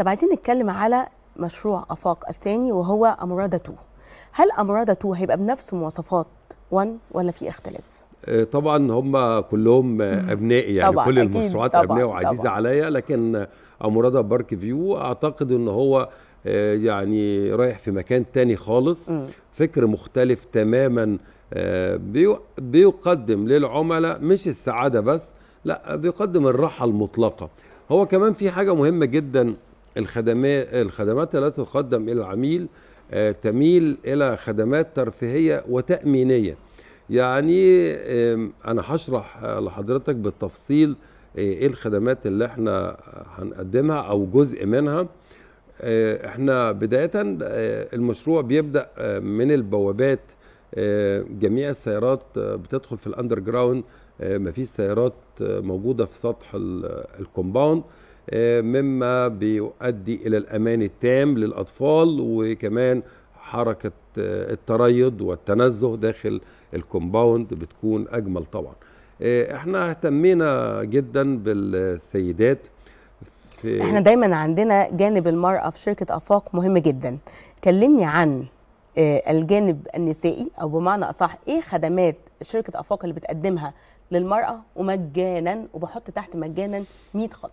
طب عايزين نتكلم على مشروع افاق الثاني وهو امرادا 2 هل امرادا 2 هيبقى بنفس مواصفات 1 ولا في اختلاف آه، طبعا هم كلهم ابنائي يعني طبعًا كل المشروعات ابنائي وعزيزه عليا لكن امرادا بارك فيو اعتقد ان هو آه، يعني رايح في مكان تاني خالص م. فكر مختلف تماما آه، بيقدم للعملاء مش السعاده بس لا بيقدم الراحه المطلقه هو كمان في حاجه مهمه جدا الخدمات الخدمات التي تقدم الى العميل آه، تميل الى خدمات ترفيهيه وتامينيه يعني انا هشرح لحضرتك بالتفصيل آه، ايه الخدمات اللي احنا هنقدمها او جزء منها آه، احنا بدايه المشروع بيبدا من البوابات جميع السيارات بتدخل في الاندر جراوند مفيش سيارات موجوده في سطح الكومباوند مما بيؤدي الى الامان التام للاطفال وكمان حركه آه، التريض والتنزه داخل الكومباوند بتكون اجمل طبعا آه، احنا اهتمينا جدا بالسيدات في احنا دايما عندنا جانب المراه في شركه افاق مهم جدا كلمني عن آه، الجانب النسائي او بمعنى اصح ايه خدمات شركه افاق اللي بتقدمها للمراه ومجانا وبحط تحت مجانا 100 خط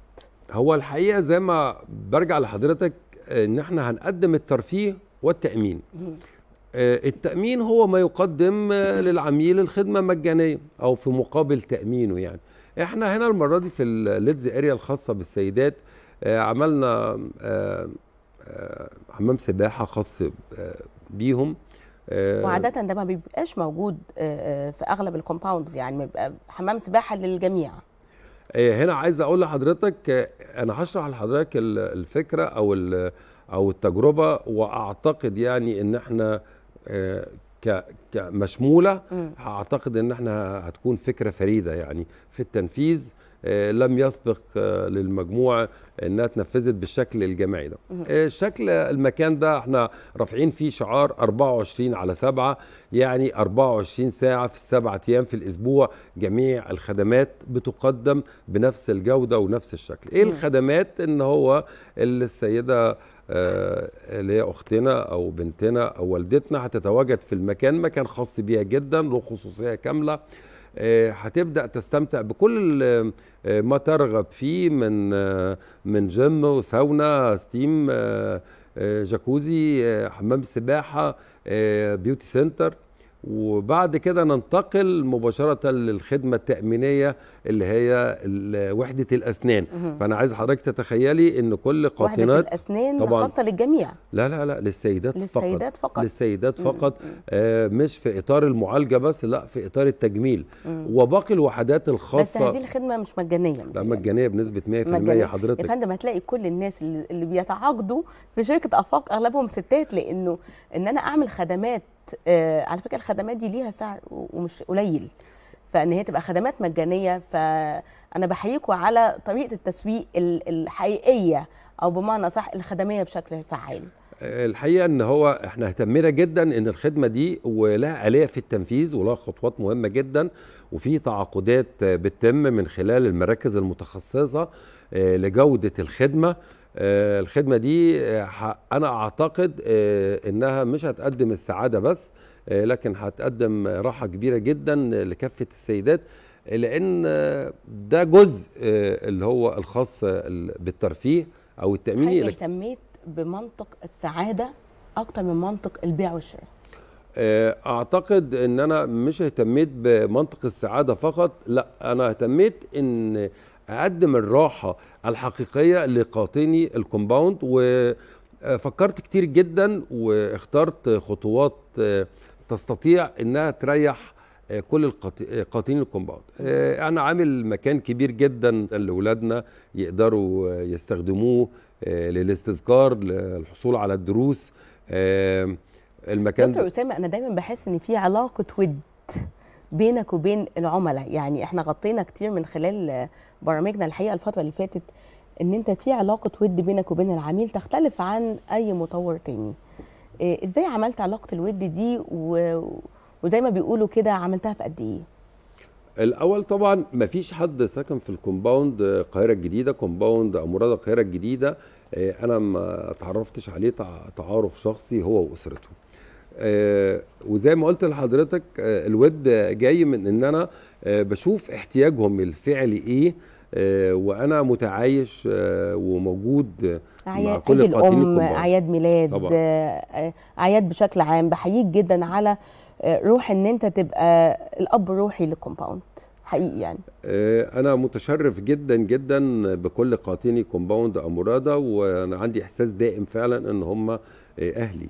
هو الحقيقه زي ما برجع لحضرتك ان احنا هنقدم الترفيه والتامين آه، التامين هو ما يقدم آه، للعميل الخدمه مجانيه او في مقابل تامينه يعني احنا هنا المره دي في الليدز اريا الخاصه بالسيدات آه، عملنا حمام سباحه خاص بيهم وعادة ده ما بيبقاش موجود في أغلب الكومباوندز يعني بيبقى حمام سباحة للجميع إيه، هنا عايز اقول لحضرتك انا هشرح لحضرتك الفكره او او التجربه واعتقد يعني ان احنا آه، كمشموله اعتقد ان احنا هتكون فكره فريده يعني في التنفيذ آه، لم يسبق آه، للمجموعه انها تنفذت بالشكل الجماعي ده آه، شكل المكان ده احنا رافعين فيه شعار 24 على 7 يعني 24 ساعه في السبعة ايام في الاسبوع جميع الخدمات بتقدم بنفس الجوده ونفس الشكل ايه الخدمات ان هو اللي السيده آه، اللي هي اختنا او بنتنا او والدتنا هتتواجد في المكان مكان خاص بيها جدا له خصوصيه كامله آه، هتبدا تستمتع بكل آه، ما ترغب فيه من من جيم وساونا ستيم جاكوزي حمام سباحه بيوتي سنتر وبعد كده ننتقل مباشرة للخدمة التأمينية اللي هي وحدة الأسنان فأنا عايز حضرتك تتخيلي إن كل قاطنات وحدة الأسنان طبعا خاصة للجميع لا لا لا للسيدات, للسيدات فقط, للسيدات فقط آه مش في إطار المعالجة بس لا في إطار التجميل وباقي الوحدات الخاصة بس هذه الخدمة مش مجانية لا مجانية بنسبة 100% مجانية. حضرتك يا فندم هتلاقي كل الناس اللي بيتعاقدوا في شركة أفاق أغلبهم ستات لأنه إن أنا أعمل خدمات آه، على فكره الخدمات دي ليها سعر ومش قليل فان هي تبقى خدمات مجانيه فانا بحييكم على طريقه التسويق الحقيقيه او بمعنى صح الخدميه بشكل فعال الحقيقه ان هو احنا اهتمينا جدا ان الخدمه دي ولها اليه في التنفيذ ولها خطوات مهمه جدا وفي تعاقدات بتتم من خلال المراكز المتخصصه آه، لجوده الخدمه آه، الخدمه دي آه، انا اعتقد آه، انها مش هتقدم السعاده بس لكن هتقدم راحه كبيره جدا لكافه السيدات لان ده جزء اللي هو الخاص بالترفيه او التامين اهتميت بمنطق السعاده اكتر من منطق البيع والشراء اعتقد ان انا مش اهتميت بمنطق السعاده فقط لا انا اهتميت ان اقدم الراحه الحقيقيه لقاطني الكومباوند وفكرت كتير جدا واخترت خطوات تستطيع انها تريح كل قاطنين الكومباوند انا عامل مكان كبير جدا لاولادنا يقدروا يستخدموه للاستذكار للحصول على الدروس المكان دكتور اسامه انا دايما بحس ان في علاقه ود بينك وبين العملاء يعني احنا غطينا كتير من خلال برامجنا الحقيقه الفتره اللي فاتت ان انت في علاقه ود بينك وبين العميل تختلف عن اي مطور تاني آه، ازاي عملت علاقه الود دي و... وزي ما بيقولوا كده عملتها في قد ايه الاول طبعا ما فيش حد ساكن في الكومباوند القاهره الجديده كومباوند اموراد القاهره الجديده آه، انا ما تعرفتش عليه تعارف شخصي هو واسرته آه، وزي ما قلت لحضرتك آه، الود جاي من ان انا آه، بشوف احتياجهم الفعلي ايه وانا متعايش وموجود مع كل عيد الام اعياد ميلاد اعياد بشكل عام بحييك جدا على روح ان انت تبقى الاب روحي للكومباوند حقيقي يعني انا متشرف جدا جدا بكل قاطيني كومباوند امورادا وانا عندي احساس دائم فعلا ان هم اهلي